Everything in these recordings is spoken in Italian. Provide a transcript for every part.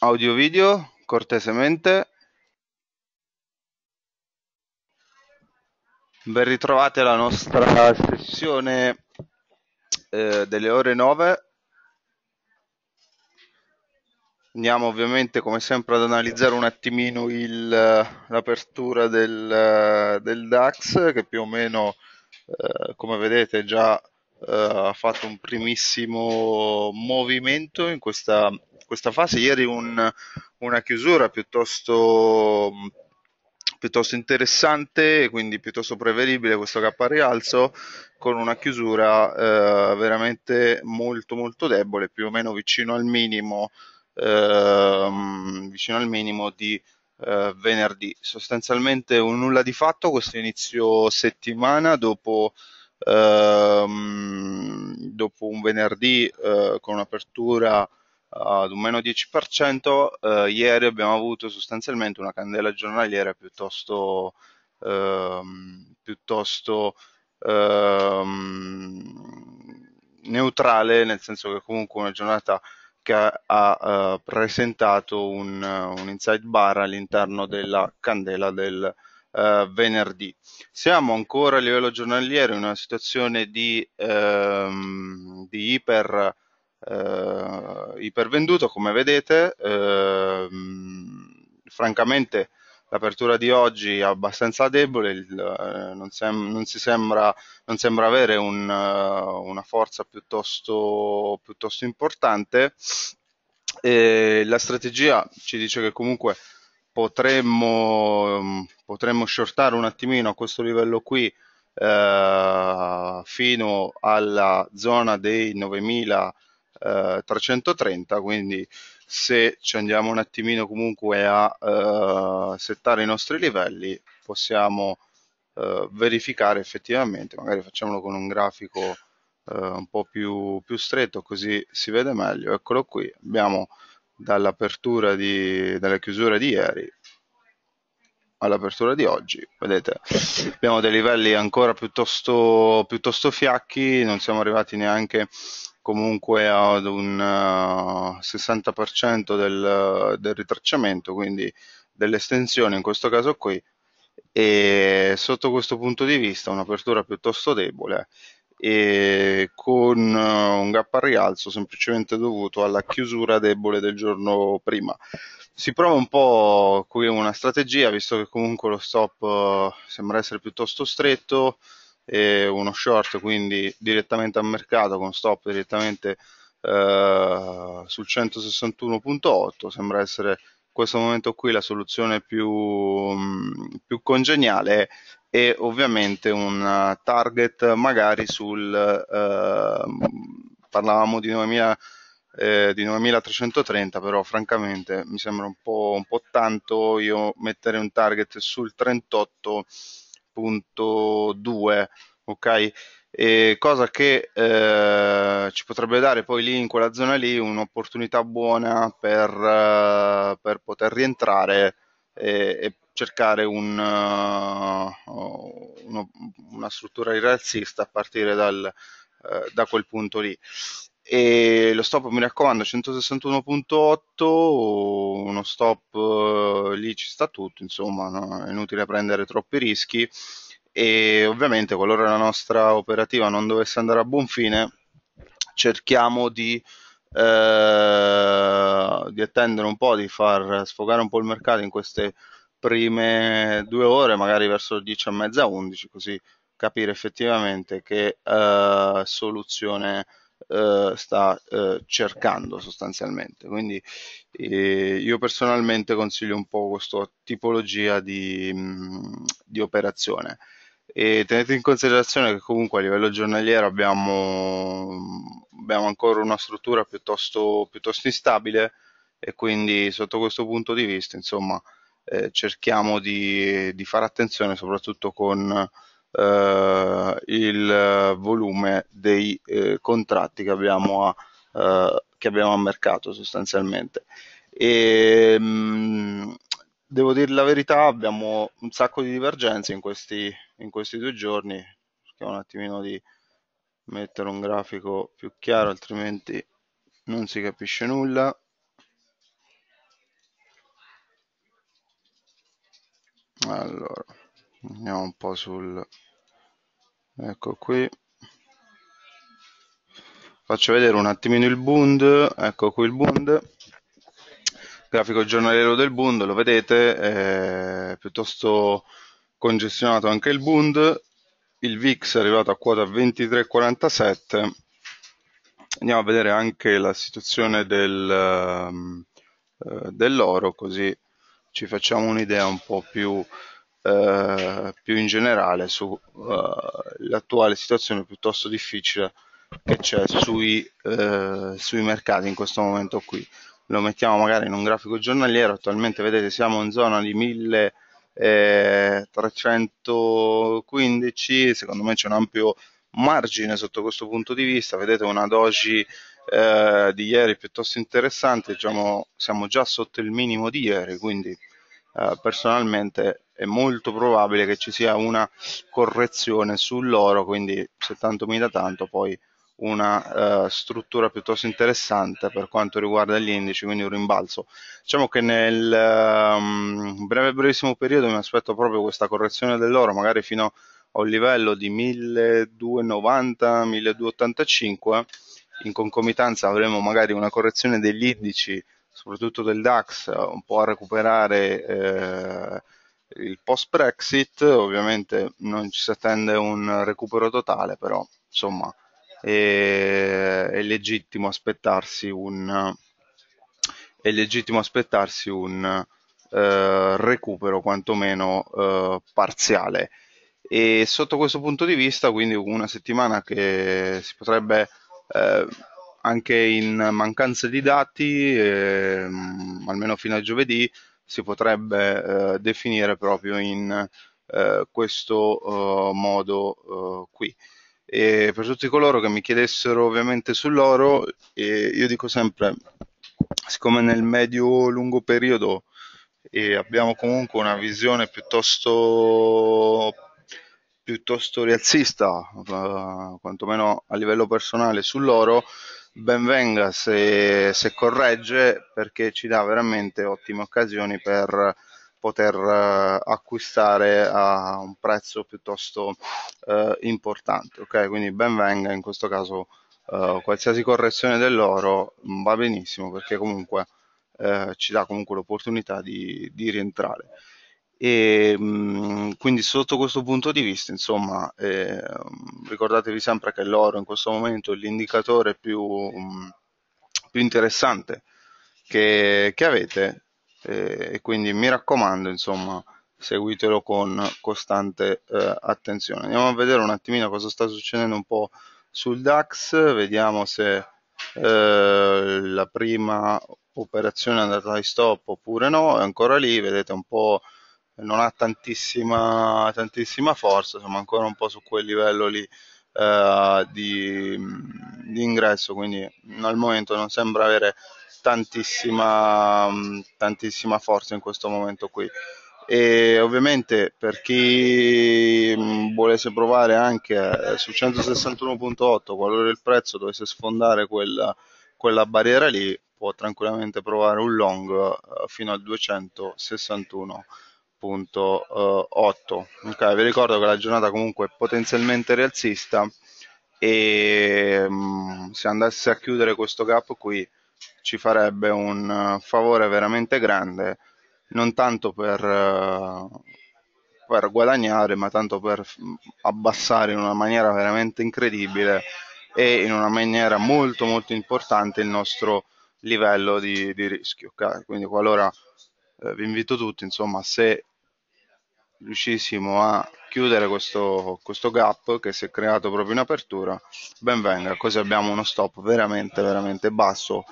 Audio video, cortesemente. Ben ritrovati alla nostra sessione eh, delle ore 9. Andiamo ovviamente come sempre ad analizzare un attimino il, l'apertura del, del, DAX che più o meno eh, come vedete già eh, ha fatto un primissimo movimento in questa questa fase. Ieri un, una chiusura piuttosto, piuttosto interessante, quindi piuttosto prevedibile questo K rialzo con una chiusura eh, veramente molto molto debole, più o meno vicino al minimo, ehm, vicino al minimo di eh, venerdì. Sostanzialmente un nulla di fatto questo inizio settimana dopo ehm, dopo un venerdì eh, con un'apertura ad un meno 10%, eh, ieri abbiamo avuto sostanzialmente una candela giornaliera piuttosto, ehm, piuttosto ehm, neutrale, nel senso che comunque una giornata che ha uh, presentato un, un, inside bar all'interno della candela del uh, venerdì. Siamo ancora a livello giornaliero in una situazione di, um, di iper eh, ipervenduto come vedete eh, francamente l'apertura di oggi è abbastanza debole il, eh, non, sem- non, sembra, non, sembra, avere un, eh, una forza piuttosto, piuttosto importante e la strategia ci dice che comunque potremmo, potremmo shortare un attimino a questo livello qui eh, fino alla zona dei 9000 330 eh, quindi se ci andiamo un attimino comunque a eh, settare i nostri livelli possiamo eh, verificare effettivamente magari facciamolo con un grafico eh, un po' più, più stretto così si vede meglio eccolo qui abbiamo dall'apertura di dalla chiusura di ieri all'apertura di oggi. Vedete, abbiamo dei livelli ancora piuttosto, piuttosto fiacchi, non siamo arrivati neanche comunque ad un uh, eh, 60% del, del ritracciamento, quindi dell'estensione in questo caso qui, e sotto questo punto di vista un'apertura piuttosto debole e con eh, un gap a rialzo semplicemente dovuto alla chiusura debole del giorno prima. Si prova un po' qui una strategia, visto che comunque lo stop eh, sembra essere piuttosto stretto, e uno short, quindi direttamente al mercato con stop direttamente eh, sul 161.8, sembra essere in questo momento qui la soluzione più, più congeniale e ovviamente un target magari sul eh, parlavamo di 9000 eh, di 9330 però francamente mi sembra un po', un po', tanto io mettere un target sul 38 3.2, ok? E cosa che eh, ci potrebbe dare poi lì in quella zona lì un'opportunità buona per, eh, per poter rientrare e, e cercare un, uh, uno, una struttura rialzista a partire dal, uh, da quel punto lì e lo stop mi raccomando 161.8 uno stop eh, lì ci sta tutto insomma no? è inutile prendere troppi rischi e ovviamente qualora la nostra operativa non dovesse andare a buon fine cerchiamo di, eh, di attendere un po' di far sfogare un po' il mercato in queste prime due ore magari verso 10 e mezza 11 così capire effettivamente che eh, soluzione eh, sta eh, cercando sostanzialmente. Quindi eh, io personalmente consiglio un po' questa tipologia di, mh, mm, di operazione. E tenete in considerazione che comunque a livello giornaliero abbiamo, abbiamo ancora una struttura piuttosto, piuttosto instabile e quindi sotto questo punto di vista insomma eh, cerchiamo di, di, fare attenzione soprattutto con eh, il eh, volume dei eh, contratti che abbiamo, a, eh, che abbiamo a mercato sostanzialmente. E, mh, mm, devo dire la verità, abbiamo un sacco di divergenze in questi, in questi due giorni. Cerchiamo un attimino di mettere un grafico più chiaro, altrimenti non si capisce nulla. Allora andiamo un po' sul ecco qui faccio vedere un attimino il Bund ecco qui il Bund grafico giornaliero del Bund lo vedete è piuttosto congestionato anche il Bund il VIX è arrivato a quota 23,47 andiamo a vedere anche la situazione del, ehm, eh, dell'oro così ci facciamo un'idea un po' più eh, più in generale sull'attuale eh, situazione piuttosto difficile che c'è sui, eh, sui, mercati in questo momento qui. Lo mettiamo magari in un grafico giornaliero, attualmente vedete siamo in zona di 1315, eh, secondo me c'è un ampio margine sotto questo punto di vista, vedete una doji eh, di ieri piuttosto interessante, diciamo, siamo già sotto il minimo di ieri, quindi eh, personalmente è molto probabile che ci sia una correzione sull'oro, quindi se tanto mi da tanto poi una eh, struttura piuttosto interessante per quanto riguarda gli indici, quindi un rimbalzo. Diciamo che nel um, breve brevissimo periodo mi aspetto proprio questa correzione dell'oro, magari fino a un livello di 1290-1285, in concomitanza avremo magari una correzione degli indici soprattutto del DAX, eh, un po' a recuperare eh, il post-Brexit. Ovviamente non ci si attende un recupero totale, però insomma è, è legittimo aspettarsi un, è legittimo aspettarsi un eh, recupero quantomeno eh, parziale. E sotto questo punto di vista, quindi una settimana che si potrebbe Eh, anche in mancanza di dati, ehm, almeno fino a giovedì, si potrebbe eh, definire proprio in eh, questo eh, modo eh, qui. E per tutti coloro che mi chiedessero ovviamente sull'oro, io dico sempre, siccome nel medio-lungo periodo abbiamo comunque una visione piuttosto piuttosto rialzista, eh, quantomeno a livello personale, sull'oro, ben venga se, se corregge perché ci dà veramente ottime occasioni per poter eh, acquistare a un prezzo piuttosto eh, importante. Ok, quindi ben venga in questo caso eh, qualsiasi correzione dell'oro mm, va benissimo perché comunque eh, ci dà comunque l'opportunità di, di rientrare. E, mhmm, quindi sotto questo punto di vista, insomma, eh, ricordatevi sempre che l'oro in questo momento è l'indicatore più, mhmm, più interessante che, che avete eh, e quindi mi raccomando, insomma, seguitelo con costante eh, attenzione. Andiamo a vedere un attimino cosa sta succedendo un po' sul DAX, vediamo se eh, la prima operazione è andata di stop oppure no, è ancora lì, vedete un po' non ha tantissima, tantissima forza, siamo ancora un po' su quel livello lì eh, di, di, ingresso, quindi al momento non sembra avere tantissima, tantissima forza in questo momento qui. E ovviamente per chi mm, volesse provare anche eh, su 161.8 qualora il prezzo dovesse sfondare quella, quella barriera lì può tranquillamente provare un long eh, fino al 261 8. Eh, ok, vi ricordo che la giornata comunque è potenzialmente rialzista e mh, mm, se andasse a chiudere questo gap qui ci farebbe un eh, favore veramente grande, non tanto per, eh, per guadagnare, ma tanto per mm, abbassare in una maniera veramente incredibile e in una maniera molto molto importante il nostro livello di, di rischio. Okay? Quindi qualora eh, vi invito tutti, insomma, se riuscissimo a chiudere questo, questo gap che si è creato proprio in apertura, ben venga, così abbiamo uno stop veramente, veramente basso.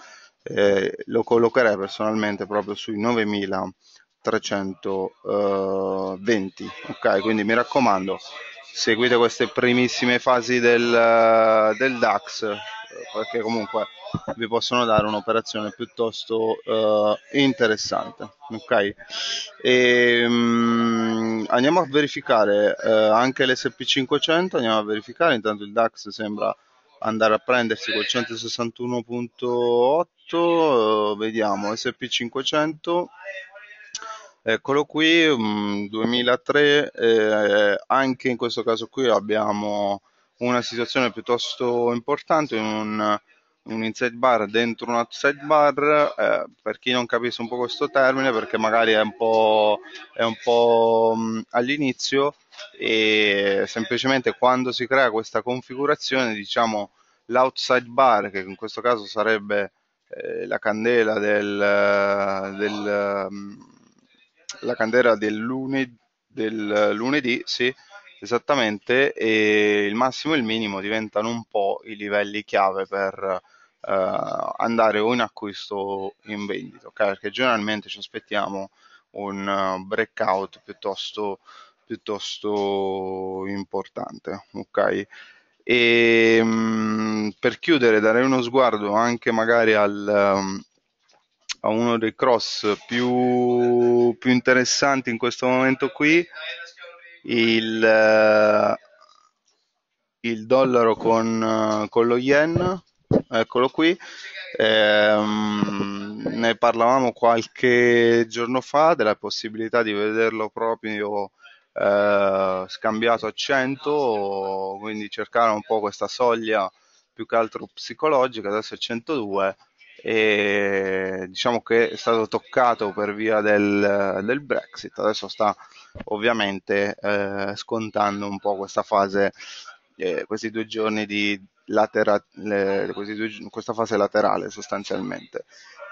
Eh, lo collocherei personalmente proprio sui 9320 ok quindi mi raccomando seguite queste primissime fasi del, eh, del DAX eh, perché comunque vi possono dare un'operazione piuttosto uh, interessante ok e, um, andiamo a verificare uh, anche l'SP500 andiamo a verificare intanto il DAX sembra andare a prendersi col 161.8 uh, vediamo SP500 eccolo qui 2003 mm, eh, anche in questo caso qui abbiamo una situazione piuttosto importante, un, un inside bar dentro un outside bar, eh, per chi non capisce un po' questo termine, perché magari è un po', è un po' mm, all'inizio e semplicemente quando si crea questa configurazione, diciamo l'outside bar, che in questo caso sarebbe eh, la candela del, del mm, la candela del lunedì, del eh, lunedì sì, Esattamente, e il massimo e il minimo diventano un po' i livelli chiave per eh, andare o in acquisto o in vendita, okay? perché generalmente ci aspettiamo un eh, breakout piuttosto, piuttosto importante. ok? E mh, mm, per chiudere darei uno sguardo anche magari al, um, a uno dei cross più, più interessanti in questo momento qui il, eh, il dollaro con, eh, con, lo yen, eccolo qui. Ehm, ne parlavamo qualche giorno fa della possibilità di vederlo proprio eh, scambiato a 100, quindi cercare un po' questa soglia più che altro psicologica, adesso è 102 e diciamo che è stato toccato per via del, del Brexit, adesso sta ovviamente eh, scontando un po' questa fase, eh, questi due giorni di latera, questa fase laterale sostanzialmente.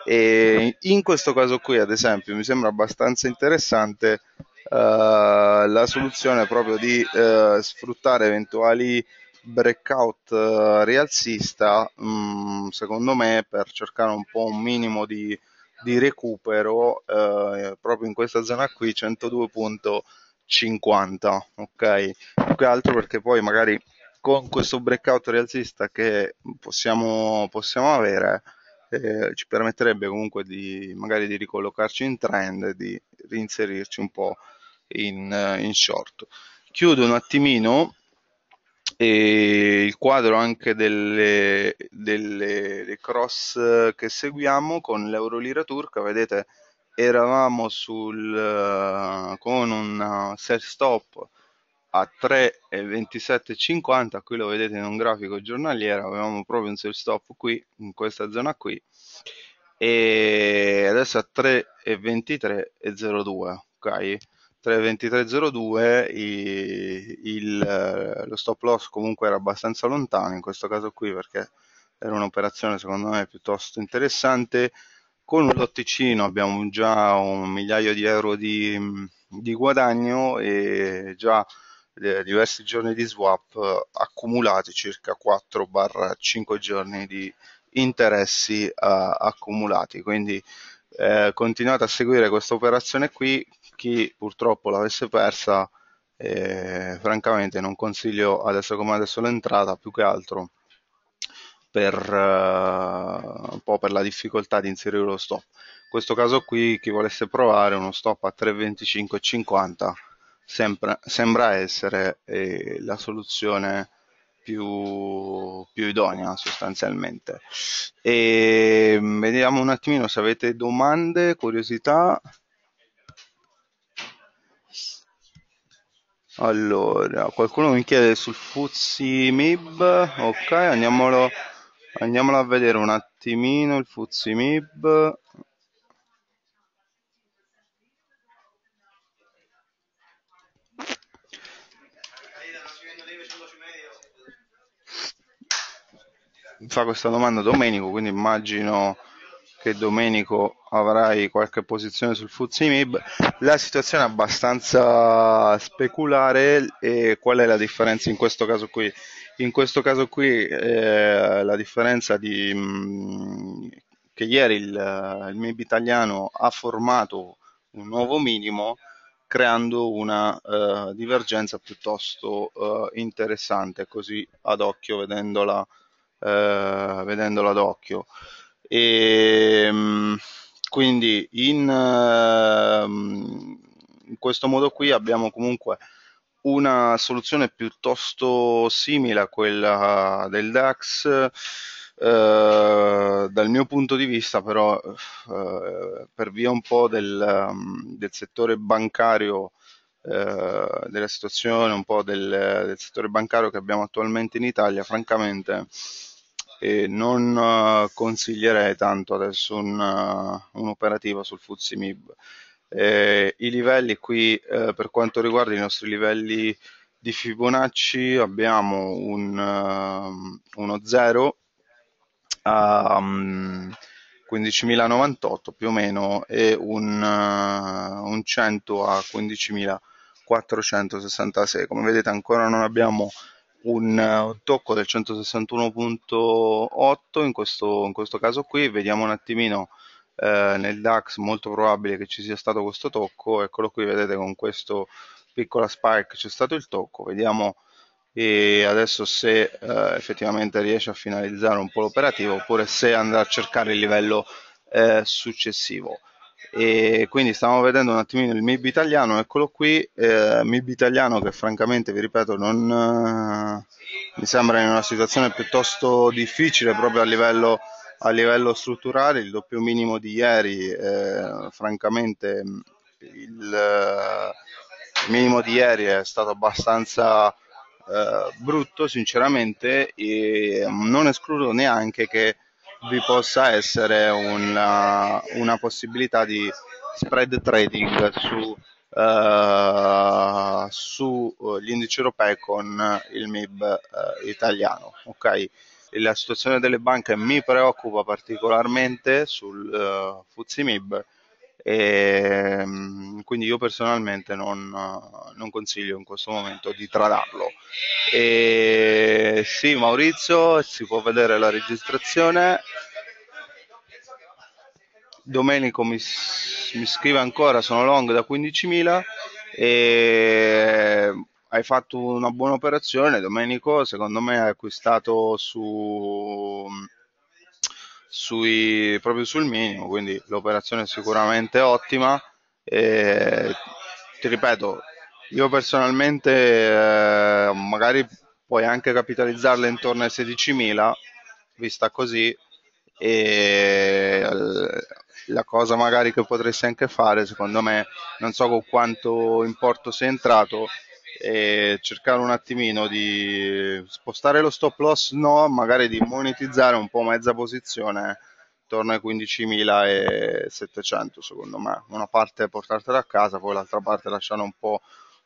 E in questo caso qui, ad esempio, mi sembra abbastanza interessante eh, la soluzione proprio di eh, sfruttare eventuali breakout eh, rialzista, mh, mm, secondo me, per cercare un po' un minimo di, di recupero, eh, proprio in questa zona qui, 102.50, ok? Più che altro perché poi magari con questo breakout rialzista che possiamo, possiamo avere, eh, ci permetterebbe comunque di magari di ricollocarci in trend e di reinserirci un po' in, eh, in short. Chiudo un attimino e il quadro anche delle, delle, dei cross che seguiamo con l'Eurolira turca, vedete eravamo sul, eh, con un eh, set stop a 3,2750, qui lo vedete in un grafico giornaliero, avevamo proprio un sell stop qui, in questa zona qui, e adesso a 3,23,02, ok? 23.02 il, eh, lo stop loss comunque era abbastanza lontano in questo caso qui perché era un'operazione secondo me piuttosto interessante con un lotticino abbiamo già un migliaio di euro di, di guadagno e già eh, diversi giorni di swap eh, accumulati circa 4-5 barra giorni di interessi uh, accumulati quindi eh, continuate a seguire questa operazione qui chi purtroppo l'avesse persa, eh, francamente non consiglio adesso come adesso l'entrata, più che altro per, eh, un po' per la difficoltà di inserire lo stop. In questo caso qui chi volesse provare uno stop a 3,25,50 sembra, sembra essere eh, la soluzione più, più, idonea sostanzialmente. E mm, vediamo un attimino se avete domande, curiosità. Allora, qualcuno mi chiede sul Fuzzy Mib, ok, andiamolo, andiamolo a vedere un attimino il Fuzzi Mib. Fa questa domanda Domenico, quindi immagino che Domenico avrai qualche posizione sul FTSE MIB. La situazione è abbastanza speculare e qual è la differenza in questo caso qui? In questo caso qui eh, la differenza di, mh, mm, che ieri il, il MIB italiano ha formato un nuovo minimo creando una uh, divergenza piuttosto uh, interessante così ad occhio vedendola, uh, vedendola ad e, um, quindi in, ehm, in questo modo qui abbiamo comunque una soluzione piuttosto simile a quella del DAX, eh, dal mio punto di vista però eh, per via un po' del, ehm, del settore bancario, eh, della situazione un po' del, del settore bancario che abbiamo attualmente in Italia, francamente e non eh, consiglierei tanto adesso un, eh, un'operativa sul Fuzimib. Eh, I livelli qui, eh, per quanto riguarda i nostri livelli di Fibonacci, abbiamo un, um, uno 0 a um, mm, 15.098 più o meno e un, uh, un 100 a 15.466. Come vedete ancora non abbiamo un tocco del 161.8 in questo, in questo caso qui, vediamo un attimino eh, nel DAX molto probabile che ci sia stato questo tocco, eccolo qui vedete con questo piccola spike c'è stato il tocco, vediamo e adesso se eh, effettivamente riesce a finalizzare un po' l'operativo oppure se andrà a cercare il livello eh, successivo e quindi stiamo vedendo un attimino il MIB italiano, eccolo qui, eh, MIB italiano che francamente vi ripeto non, eh, mi sembra in una situazione piuttosto difficile proprio a livello, a livello strutturale, il doppio minimo di ieri eh, francamente il eh, minimo di ieri è stato abbastanza eh, brutto sinceramente e non escludo neanche che vi possa essere una, uh, una possibilità di spread trading su Uh, sugli uh, indici europei con uh, il MIB uh, italiano. Okay? La situazione delle banche mi preoccupa particolarmente sul uh, FUZI MIB e, ehm, quindi io personalmente non, non, consiglio in questo momento di tradarlo. E, ehm, sì, Maurizio, si può vedere la registrazione. Domenico mi, mi scrive ancora, sono long da 15.000 e ehm, hai fatto una buona operazione. Domenico, secondo me, hai acquistato su sui, proprio sul minimo, quindi l'operazione è sicuramente ottima. E, ti ripeto, io personalmente eh, magari puoi anche capitalizzarla intorno ai 16.000, vista così, e la cosa magari che potresti anche fare, secondo me, non so con quanto importo sei entrato, e cercare un attimino di spostare lo stop loss no, magari di monetizzare un po' mezza posizione intorno ai 15.700 secondo me, una parte portartela a casa, poi l'altra parte lasciare un po',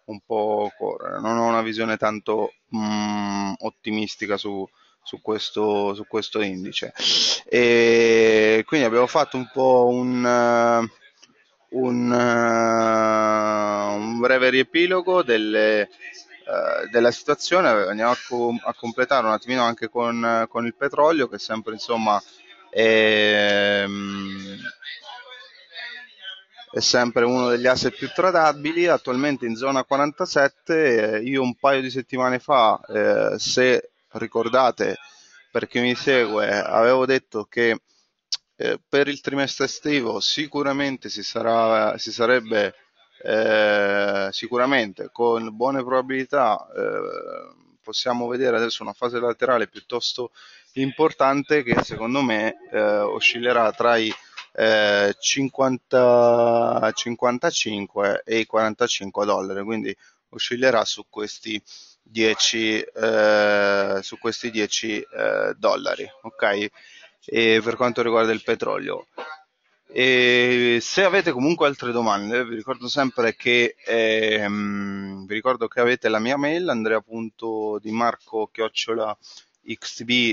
un po correre. Non ho una visione tanto mm, ottimistica su, su questo, su questo indice. E quindi abbiamo fatto un po' un, un, uh, un breve riepilogo delle, uh, della situazione, andiamo a, com- a, completare un attimino anche con, con il petrolio che sempre insomma è, mm, è sempre uno degli asset più tradabili, attualmente in zona 47, eh, io un paio di settimane fa, eh, se ricordate per chi mi segue, avevo detto che eh, per il trimestre estivo sicuramente si, sarà, si sarebbe eh, sicuramente con buone probabilità eh, possiamo vedere adesso una fase laterale piuttosto importante che secondo me eh, oscillerà tra i 50, eh, 55 e i 45 dollari quindi oscillerà su questi 10, su questi 10 dollari ok eh, per quanto riguarda il petrolio. E se avete comunque altre domande, vi ricordo sempre che, ehm, vi ricordo che avete la mia mail andrea.dimarco.xb.it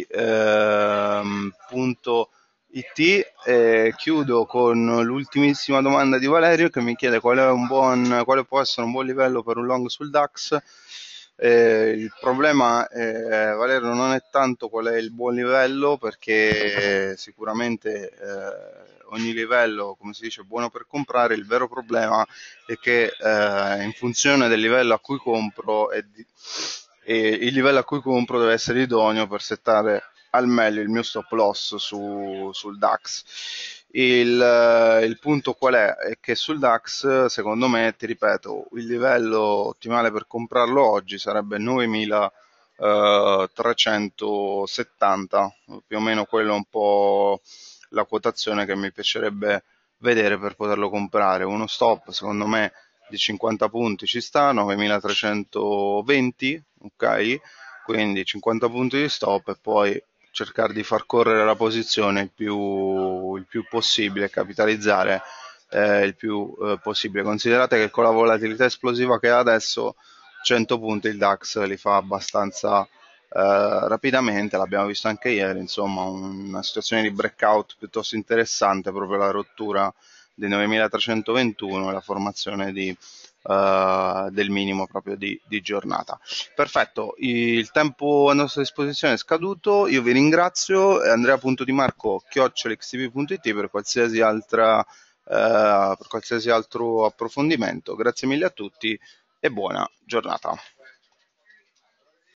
ehm, eh, chiudo con l'ultimissima domanda di Valerio che mi chiede qual buon, quale può essere un buon livello per un long sul DAX. Eh, il problema, eh, Valerio, non è tanto qual è il buon livello, perché eh, sicuramente eh, ogni livello, come si dice, è buono per comprare. Il vero problema è che eh, in funzione del livello a cui compro, di, il livello a cui compro deve essere idoneo per settare al meglio il mio stop loss su, sul DAX. Il, eh, il, punto qual è? È che sul DAX, secondo me, ti ripeto, il livello ottimale per comprarlo oggi sarebbe 9370, eh, più o meno quello è un po' la quotazione che mi piacerebbe vedere per poterlo comprare. Uno stop, secondo me, di 50 punti ci sta, 9320, ok? Quindi 50 punti di stop e poi cercare di far correre la posizione il più, il più possibile, capitalizzare eh, il più eh, possibile. Considerate che con la volatilità esplosiva che ha adesso 100 punti il DAX li fa abbastanza eh, rapidamente, l'abbiamo visto anche ieri, insomma una situazione di breakout piuttosto interessante, proprio la rottura dei 9321 e la formazione di eh, del minimo proprio di, di, giornata. Perfetto, il tempo a nostra disposizione è scaduto, io vi ringrazio, eh, andrea.dimarco chiocciolxtv.it per qualsiasi altra Uh, per qualsiasi altro approfondimento. Grazie mille a tutti e buona giornata.